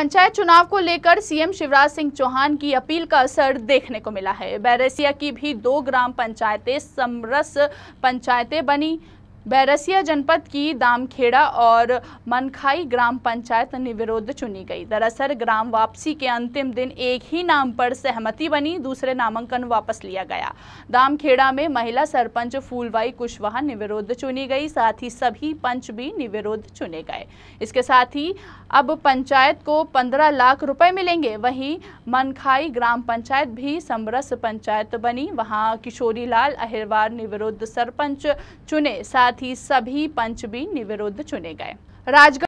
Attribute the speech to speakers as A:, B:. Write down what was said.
A: पंचायत चुनाव को लेकर सीएम शिवराज सिंह चौहान की अपील का असर देखने को मिला है बैरसिया की भी दो ग्राम पंचायतें समरस पंचायतें बनी बैरसिया जनपद की दामखेड़ा और मनखाई ग्राम पंचायत निविरोध चुनी गई दरअसल ग्राम वापसी के अंतिम दिन एक ही नाम पर सहमति बनी दूसरे नामांकन वापस लिया गया दामखेड़ा में महिला सरपंच फूलबाई कुशवाहा निविरोध चुनी गई साथ ही सभी पंच भी निविरोध चुने गए इसके साथ ही अब पंचायत को पंद्रह लाख रुपए मिलेंगे वहीं मनखाई ग्राम पंचायत भी समरस पंचायत बनी वहाँ किशोरीलाल अहिरवार निविरोध सरपंच चुने साथ साथ ही सभी पंच भी निविरुद्ध चुने गए राजगढ़